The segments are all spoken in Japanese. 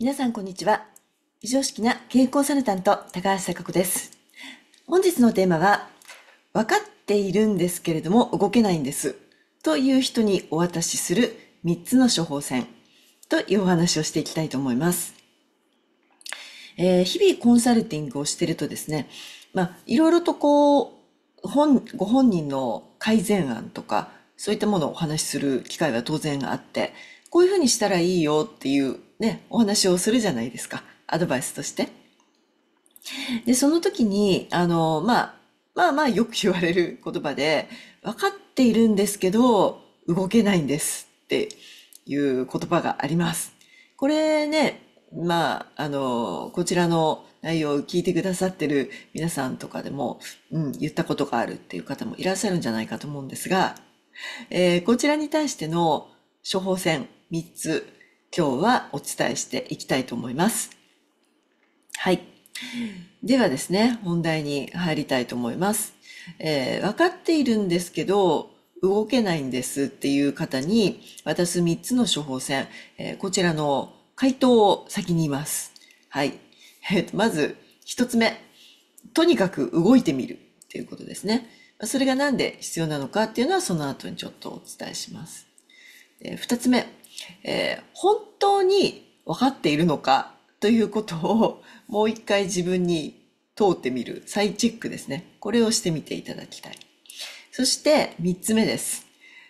皆さんこんにちは。非常識な経営コンサルタント高橋坂子です。本日のテーマは、分かっているんですけれども動けないんですという人にお渡しする3つの処方箋というお話をしていきたいと思います。えー、日々コンサルティングをしてるとですね、まあ、いろいろとこう、本、ご本人の改善案とか、そういったものをお話しする機会は当然あって、こういうふうにしたらいいよっていうね、お話をするじゃないですか。アドバイスとして。で、その時に、あの、まあ、まあまあよく言われる言葉で、分かっているんですけど、動けないんですっていう言葉があります。これね、まあ、あの、こちらの内容を聞いてくださってる皆さんとかでも、うん、言ったことがあるっていう方もいらっしゃるんじゃないかと思うんですが、えー、こちらに対しての処方箋3つ今日はお伝えしていきたいと思います。はい。ではですね、本題に入りたいと思います。えー、分かっているんですけど、動けないんですっていう方に渡す3つの処方箋、えー、こちらの回答を先に言います。はい。えー、とまず、1つ目。とにかく動いてみるっていうことですね。それが何で必要なのかっていうのはその後にちょっとお伝えします。2つ目。えー、本当に分かっているのかということをもう一回自分に通ってみる再チェックですねこれをしてみていただきたいそして3つ目です、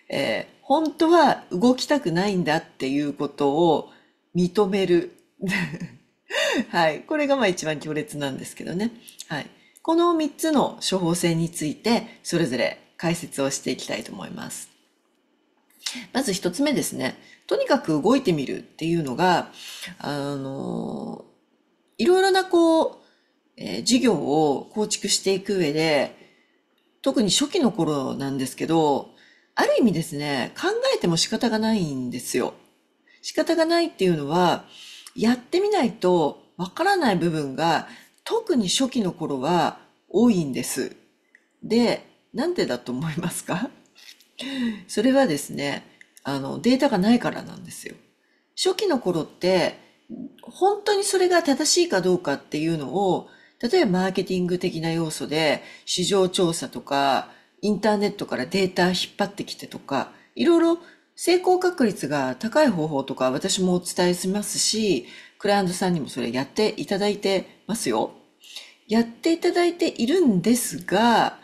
えー、本当は動きたくないんだっていうことを認める はいこれがまあ一番強烈なんですけどねはいこの3つの処方箋についてそれぞれ解説をしていきたいと思いますまず一つ目ですね。とにかく動いてみるっていうのが、あの、いろいろなこう、えー、事業を構築していく上で、特に初期の頃なんですけど、ある意味ですね、考えても仕方がないんですよ。仕方がないっていうのは、やってみないとわからない部分が、特に初期の頃は多いんです。で、なんでだと思いますかそれはですね、あの、データがないからなんですよ。初期の頃って、本当にそれが正しいかどうかっていうのを、例えばマーケティング的な要素で、市場調査とか、インターネットからデータ引っ張ってきてとか、いろいろ成功確率が高い方法とか私もお伝えしますし、クライアントさんにもそれやっていただいてますよ。やっていただいているんですが、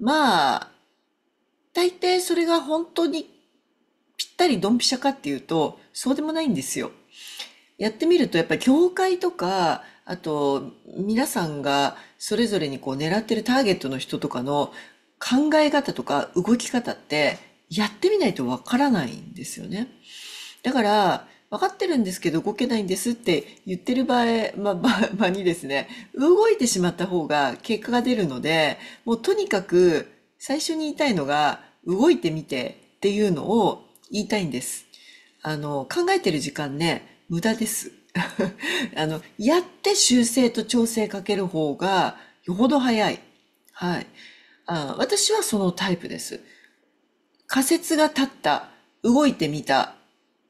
まあ、大体それが本当にぴったりドンピシャかっていうと、そうでもないんですよ。やってみると、やっぱり教会とか、あと、皆さんがそれぞれにこう狙ってるターゲットの人とかの考え方とか動き方って、やってみないとわからないんですよね。だから、分かってるんですけど動けないんですって言ってる場合、ま、ま、にですね、動いてしまった方が結果が出るので、もうとにかく最初に言いたいのが、動いてみてっていうのを言いたいんです。あの、考えてる時間ね、無駄です。あの、やって修正と調整かける方がよほど早い。はい。あ私はそのタイプです。仮説が立った、動いてみた、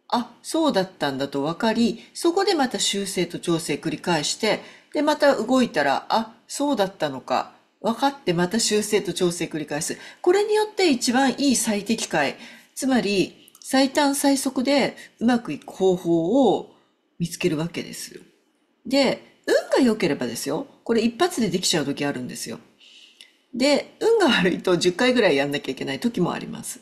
あ、そうだったんだと分かり、そこでまた修正と調整繰り返して、で、また動いたら、あ、そうだったのか、分かってまた修正と調整繰り返す。これによって一番いい最適解、つまり最短最速でうまくいく方法を見つけるわけですで、運が良ければですよ。これ一発でできちゃう時あるんですよ。で、運が悪いと10回ぐらいやんなきゃいけない時もあります。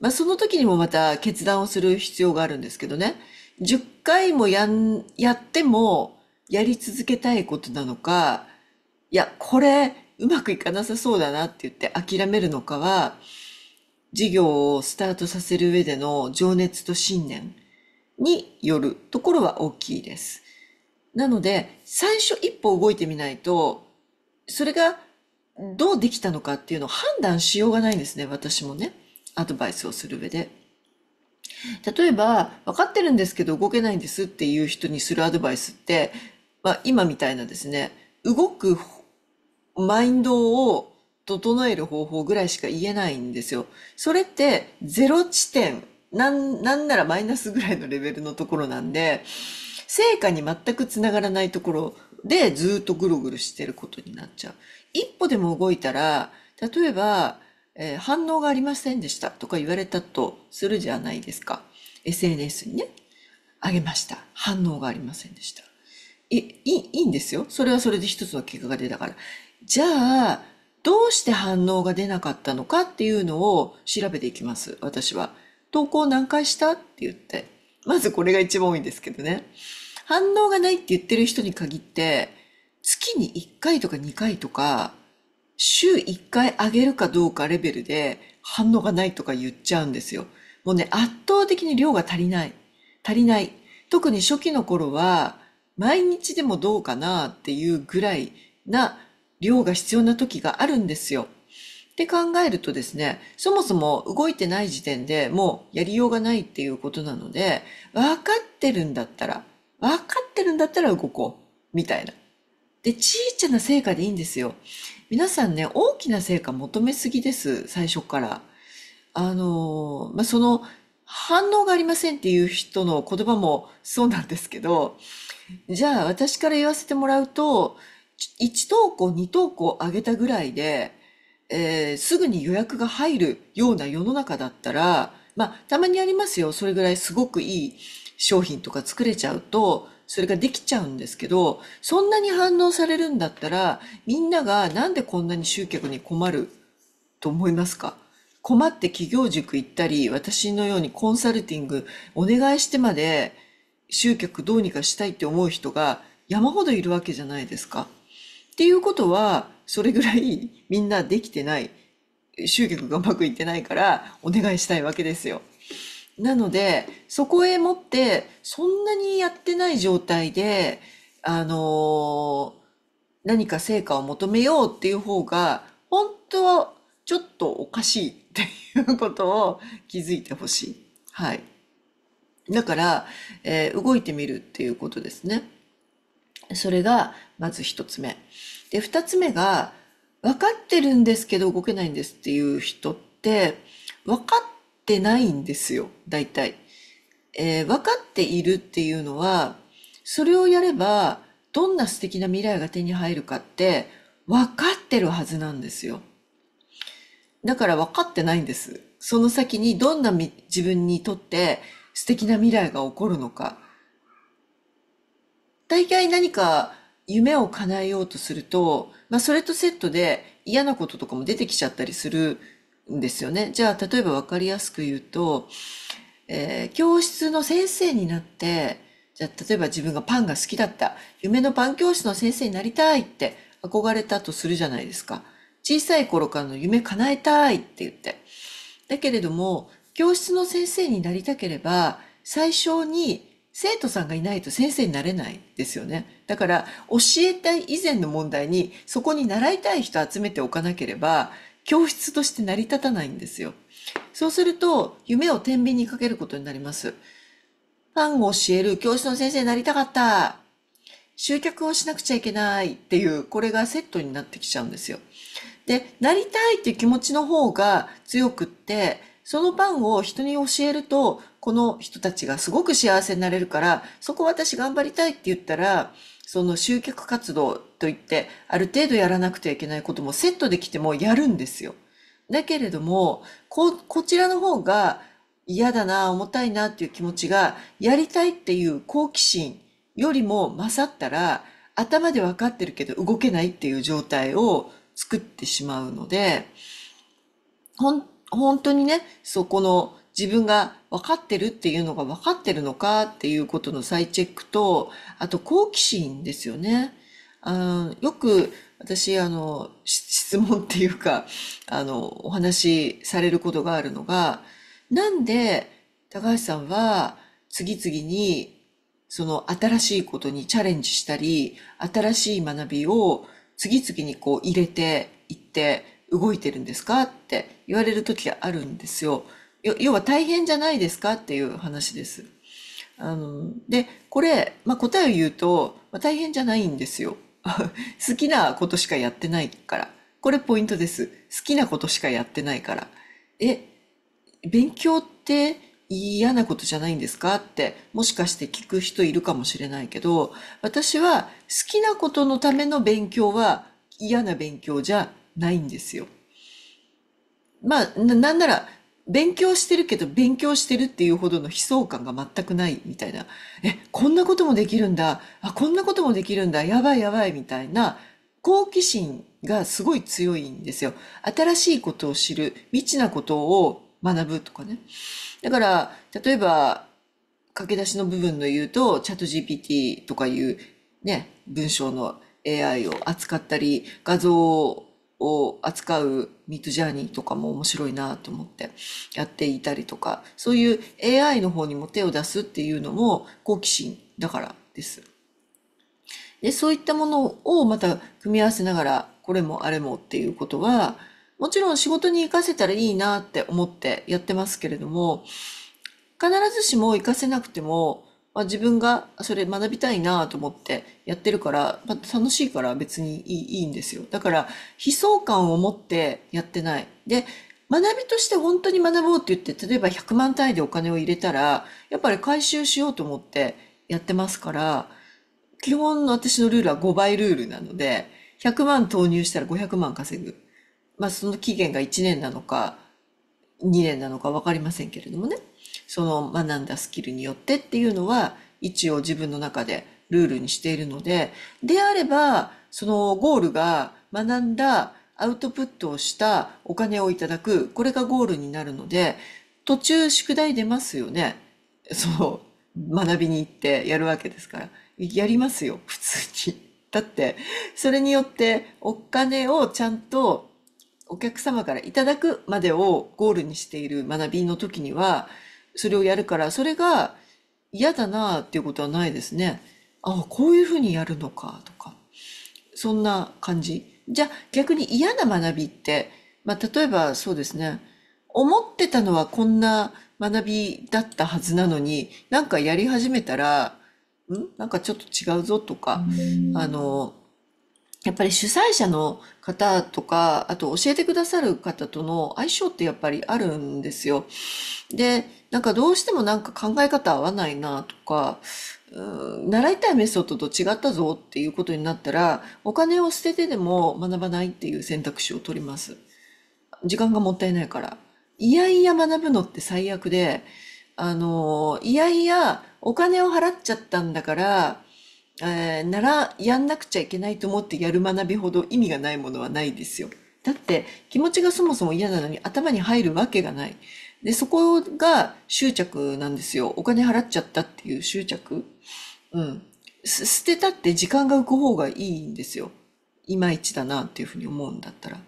まあその時にもまた決断をする必要があるんですけどね。10回もやん、やってもやり続けたいことなのか、いや、これうまくいかなさそうだなって言って諦めるのかは、事業をスタートさせる上での情熱と信念によるところは大きいです。なので、最初一歩動いてみないと、それがどうできたのかっていうのを判断しようがないんですね、私もね。アドバイスをする上で。例えば、分かってるんですけど動けないんですっていう人にするアドバイスって、まあ今みたいなですね、動くマインドを整える方法ぐらいしか言えないんですよ。それってゼロ地点、なん、なんならマイナスぐらいのレベルのところなんで、成果に全くつながらないところでずっとぐるぐるしてることになっちゃう。一歩でも動いたら、例えば、えー、反応がありませんでしたとか言われたとするじゃないですか。SNS にね、あげました。反応がありませんでした。い、いい、いいんですよ。それはそれで一つの結果が出たから。じゃあ、どうして反応が出なかったのかっていうのを調べていきます、私は。投稿何回したって言って。まずこれが一番多いんですけどね。反応がないって言ってる人に限って、月に1回とか2回とか、週1回上げるかどうかレベルで反応がないとか言っちゃうんですよ。もうね、圧倒的に量が足りない。足りない。特に初期の頃は、毎日でもどうかなっていうぐらいな量が必要な時があるんですよ。って考えるとですね、そもそも動いてない時点でもうやりようがないっていうことなので、分かってるんだったら、分かってるんだったら動こう、みたいな。で、小さな成果でいいんですよ。皆さんね、大きな成果求めすぎです、最初から。あの、まあ、その、反応がありませんっていう人の言葉もそうなんですけど、じゃあ私から言わせてもらうと、1投稿、2投稿上げたぐらいで、えー、すぐに予約が入るような世の中だったら、まあ、たまにありますよ。それぐらいすごくいい商品とか作れちゃうと、それができちゃうんですけど、そんなに反応されるんだったら、みんながなんでこんなに集客に困ると思いますか困って企業塾行ったり、私のようにコンサルティングお願いしてまで集客どうにかしたいって思う人が山ほどいるわけじゃないですか。ていうことは、それぐらいみんなできてない、集客がうまくいってないから、お願いしたいわけですよ。なので、そこへ持って、そんなにやってない状態で、あの何か成果を求めようっていう方が、本当はちょっとおかしい っていうことを気づいてほしい。はい。だから、えー、動いてみるっていうことですね。それがまず一つ目。で、二つ目が、分かってるんですけど動けないんですっていう人って、分かってないんですよ、大体。えー、分かっているっていうのは、それをやれば、どんな素敵な未来が手に入るかって、分かってるはずなんですよ。だから分かってないんです。その先にどんな自分にとって素敵な未来が起こるのか。大体何か夢を叶えようとすると、まあ、それとセットで嫌なこととかも出てきちゃったりするんですよね。じゃあ、例えば分かりやすく言うと、えー、教室の先生になって、じゃあ、例えば自分がパンが好きだった、夢のパン教室の先生になりたいって憧れたとするじゃないですか。小さい頃からの夢叶えたいって言って。だけれども、教室の先生になりたければ、最初に生徒さんがいないと先生になれないですよね。だから教えたい以前の問題にそこに習いたい人集めておかなければ教室として成り立たないんですよ。そうすると夢を天秤にかけることになります。パンを教える教室の先生になりたかった。集客をしなくちゃいけないっていう、これがセットになってきちゃうんですよ。で、なりたいっていう気持ちの方が強くって、そのパンを人に教えると、この人たちがすごく幸せになれるから、そこ私頑張りたいって言ったら、その集客活動といって、ある程度やらなくてはいけないこともセットできてもやるんですよ。だけれども、こ、こちらの方が嫌だな、重たいなっていう気持ちが、やりたいっていう好奇心よりも勝ったら、頭で分かってるけど動けないっていう状態を作ってしまうので、ほん本当にね、そこの自分が分かってるっていうのが分かってるのかっていうことの再チェックと、あと好奇心ですよね。あよく私、あの、質問っていうか、あの、お話しされることがあるのが、なんで高橋さんは次々にその新しいことにチャレンジしたり、新しい学びを次々にこう入れていって動いてるんですかって言われる時があるんですよ。要は大変じゃないですかっていう話です。あのでこれ、まあ、答えを言うと、まあ、大変じゃないんですよ。好きなことしかやってないから。これポイントです。好きなことしかやってないから。え、勉強って嫌なことじゃないんですかってもしかして聞く人いるかもしれないけど、私は好きなことのための勉強は嫌な勉強じゃないんですよ。まあ、なんなら勉強してるけど、勉強してるっていうほどの悲壮感が全くないみたいな。え、こんなこともできるんだ。あ、こんなこともできるんだ。やばいやばいみたいな好奇心がすごい強いんですよ。新しいことを知る、未知なことを学ぶとかね。だから、例えば、駆け出しの部分の言うと、チャット GPT とかいうね、文章の AI を扱ったり、画像をを扱うミッドジャーニーとかも面白いなと思ってやっていたりとか、そういう AI の方にも手を出すっていうのも好奇心だからです。で、そういったものをまた組み合わせながら、これもあれもっていうことは、もちろん仕事に活かせたらいいなって思ってやってますけれども、必ずしも活かせなくても、あ、自分がそれ学びたいなと思ってやってるから、まあ、楽しいから別にいいいいんですよ。だから、悲壮感を持ってやってない。で、学びとして本当に学ぼうって言って、例えば100万単位でお金を入れたら、やっぱり回収しようと思ってやってますから、基本の私のルールは5倍ルールなので、100万投入したら500万稼ぐ。まあその期限が1年なのか、2年なのか分かりませんけれどもね。その学んだスキルによってっていうのは一応自分の中でルールにしているので、であれば、そのゴールが学んだアウトプットをしたお金をいただく、これがゴールになるので、途中宿題出ますよね。そう、学びに行ってやるわけですから。やりますよ、普通に。だって、それによってお金をちゃんとお客様からいただくまでをゴールにしている学びの時には、それをやるから、それが嫌だなっていうことはないですね。ああ、こういうふうにやるのかとか。そんな感じ。じゃあ逆に嫌な学びって、まあ例えばそうですね。思ってたのはこんな学びだったはずなのに、なんかやり始めたら、んなんかちょっと違うぞとか、あの、やっぱり主催者の方とか、あと教えてくださる方との相性ってやっぱりあるんですよ。で、なんかどうしてもなんか考え方合わないなとか、うん、習いたいメソッドと違ったぞっていうことになったら、お金を捨ててでも学ばないっていう選択肢を取ります。時間がもったいないから。いやいや学ぶのって最悪で、あの、いやいやお金を払っちゃったんだから、えー、ならやんなくちゃいけないと思ってやる学びほど意味がないものはないですよ。だって気持ちがそもそも嫌なのに頭に入るわけがない。で、そこが執着なんですよ。お金払っちゃったっていう執着。うん。捨てたって時間が浮く方がいいんですよ。いまいちだなっていうふうに思うんだったら。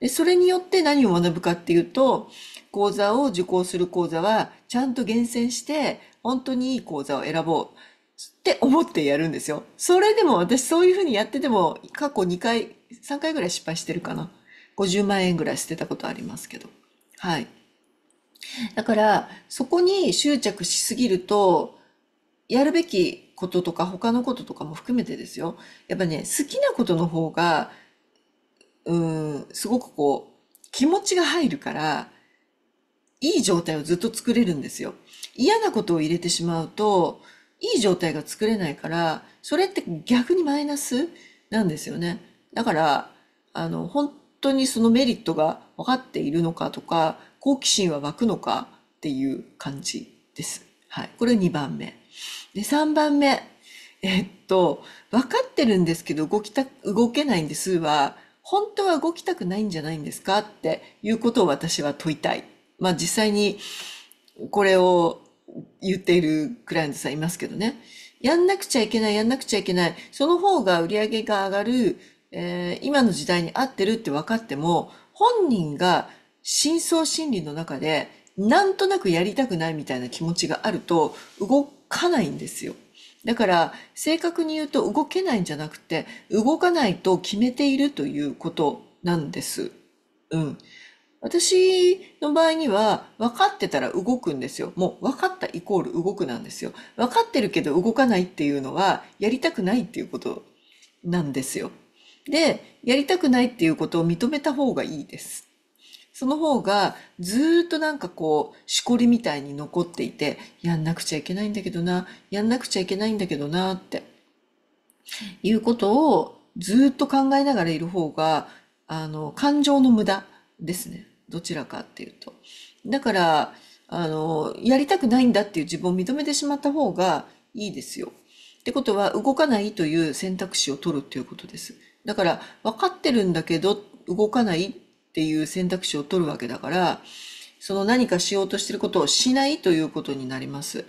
で、それによって何を学ぶかっていうと、講座を受講する講座は、ちゃんと厳選して、本当にいい講座を選ぼうって思ってやるんですよ。それでも私そういうふうにやってても、過去2回、3回ぐらい失敗してるかな。50万円ぐらい捨てたことありますけど。はい。だから、そこに執着しすぎると、やるべきこととか他のこととかも含めてですよ。やっぱね、好きなことの方が、うん、すごくこう、気持ちが入るから、いい状態をずっと作れるんですよ。嫌なことを入れてしまうと、いい状態が作れないから、それって逆にマイナスなんですよね。だから、あの、本当にそのメリットが分かっているのかとか、好奇心は湧くのかっていう感じです。はい。これ2番目。で、3番目。えっと、分かってるんですけど動きた、動けないんですは、本当は動きたくないんじゃないんですかっていうことを私は問いたい。まあ実際にこれを言っているクライアントさんいますけどね。やんなくちゃいけない、やんなくちゃいけない。その方が売り上げが上がる、えー、今の時代に合ってるって分かっても、本人が深層心理の中で、なんとなくやりたくないみたいな気持ちがあると、動かないんですよ。だから、正確に言うと動けないんじゃなくて、動かないと決めているということなんです。うん。私の場合には分かってたら動くんですよ。もう分かったイコール動くなんですよ。分かってるけど動かないっていうのはやりたくないっていうことなんですよ。で、やりたくないっていうことを認めた方がいいです。その方がずっとなんかこう、しこりみたいに残っていて、やんなくちゃいけないんだけどな、やんなくちゃいけないんだけどなって、いうことをずっと考えながらいる方が、あの、感情の無駄ですね。どちらかっていうと。だから、あの、やりたくないんだっていう自分を認めてしまった方がいいですよ。ってことは、動かないという選択肢を取るっていうことです。だから、分かってるんだけど、動かないっていう選択肢を取るわけだから、その何かしようとしてることをしないということになります。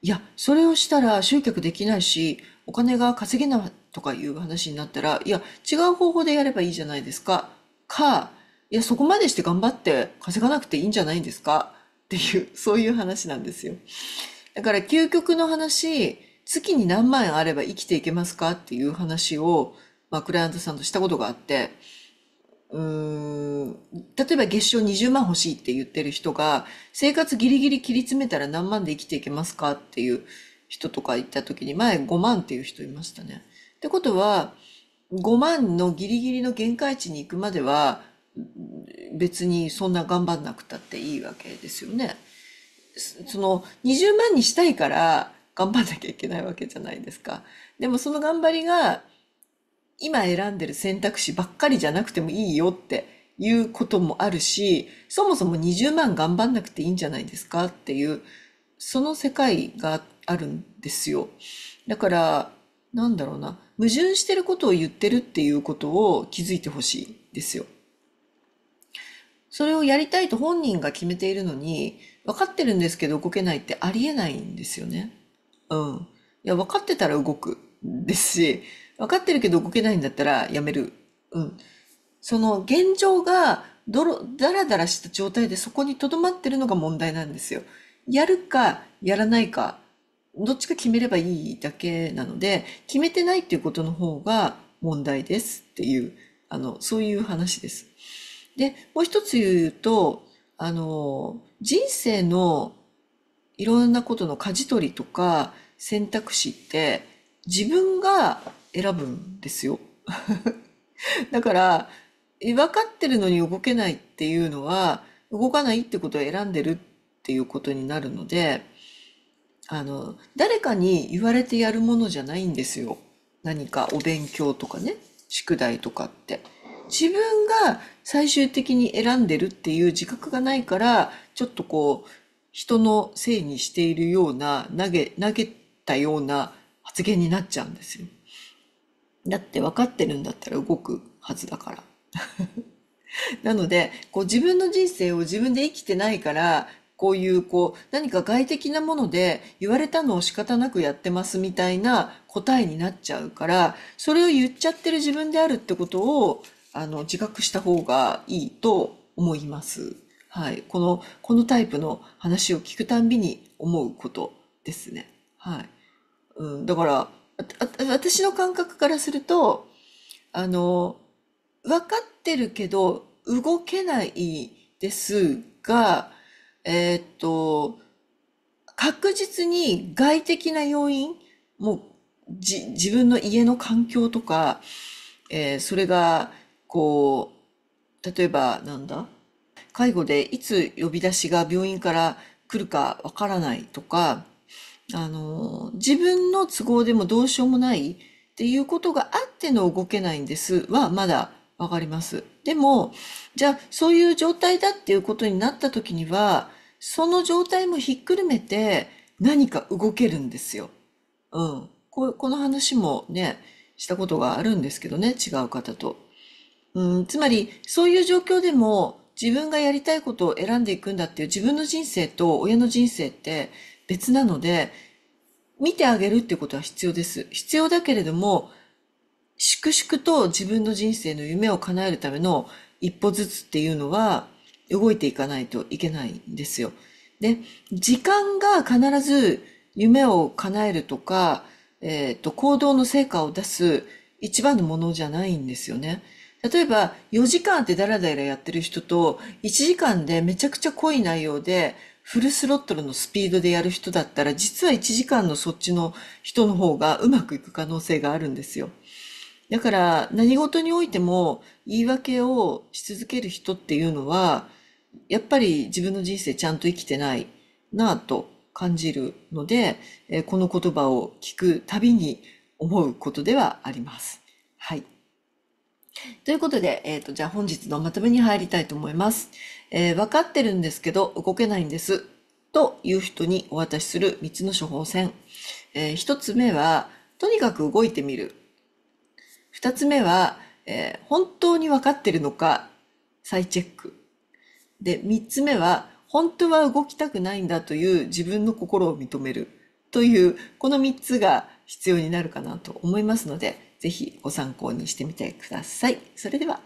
いや、それをしたら集客できないし、お金が稼げないとかいう話になったら、いや、違う方法でやればいいじゃないですか。か、いや、そこまでして頑張って稼がなくていいんじゃないんですかっていう、そういう話なんですよ。だから究極の話、月に何万円あれば生きていけますかっていう話を、まあ、クライアントさんとしたことがあって、うーん、例えば月賞20万欲しいって言ってる人が、生活ギリギリ切り詰めたら何万で生きていけますかっていう人とか言った時に、前5万っていう人いましたね。ってことは、5万のギリギリの限界値に行くまでは、別にそんな頑張んなくたっていいわけですよね。その20万にしたいから頑張んなきゃいけないわけじゃないですか。でもその頑張りが今選んでる選択肢ばっかりじゃなくてもいいよっていうこともあるし、そもそも20万頑張んなくていいんじゃないですかっていう、その世界があるんですよ。だから、なんだろうな、矛盾してることを言ってるっていうことを気づいてほしいですよ。それをやりたいと本人が決めているのに、分かってるんですけど動けないってありえないんですよね。うん。いや、分かってたら動くですし、分かってるけど動けないんだったらやめる。うん。その現状がどろ、だらだらした状態でそこにとどまってるのが問題なんですよ。やるか、やらないか、どっちか決めればいいだけなので、決めてないっていうことの方が問題ですっていう、あの、そういう話です。で、もう一つ言うと、あの、人生のいろんなことの舵取りとか選択肢って、自分が選ぶんですよ。だから、分かってるのに動けないっていうのは、動かないってことを選んでるっていうことになるので、あの、誰かに言われてやるものじゃないんですよ。何かお勉強とかね、宿題とかって。自分が最終的に選んでるっていう自覚がないから、ちょっとこう、人のせいにしているような、投げ、投げたような発言になっちゃうんですよ。だって分かってるんだったら動くはずだから。なので、こう自分の人生を自分で生きてないから、こういうこう何か外的なもので言われたのを仕方なくやってますみたいな答えになっちゃうから、それを言っちゃってる自分であるってことをあの自覚した方がいいと思います。はい。この、このタイプの話を聞くたんびに思うことですね。はい。うん、だから、私の感覚からすると、あの、分かってるけど動けないですが、えー、っと、確実に外的な要因、もう自分の家の環境とか、えー、それが、こう、例えばなんだ介護でいつ呼び出しが病院から来るかわからないとか、あの、自分の都合でもどうしようもないっていうことがあっての動けないんですはまだわかります。でも、じゃあそういう状態だっていうことになった時には、その状態もひっくるめて何か動けるんですよ。うん。ここの話もね、したことがあるんですけどね、違う方と。うん、つまり、そういう状況でも自分がやりたいことを選んでいくんだっていう自分の人生と親の人生って別なので、見てあげるってことは必要です。必要だけれども、粛々と自分の人生の夢を叶えるための一歩ずつっていうのは動いていかないといけないんですよ。で、時間が必ず夢を叶えるとか、えっ、ー、と、行動の成果を出す一番のものじゃないんですよね。例えば、4時間ってダラダラやってる人と、1時間でめちゃくちゃ濃い内容で、フルスロットルのスピードでやる人だったら、実は1時間のそっちの人の方がうまくいく可能性があるんですよ。だから何事においても言い訳をし続ける人っていうのは、やっぱり自分の人生ちゃんと生きてないなぁと感じるので、この言葉を聞くたびに思うことではあります。はい。ということで、えっ、ー、と、じゃあ本日のまとめに入りたいと思います。えー、分かってるんですけど、動けないんです。という人にお渡しする3つの処方箋。えー、1つ目は、とにかく動いてみる。2つ目は、えー、本当に分かってるのか、再チェック。で、3つ目は、本当は動きたくないんだという自分の心を認める。という、この3つが必要になるかなと思いますので、ぜひご参考にしてみてください。それでは。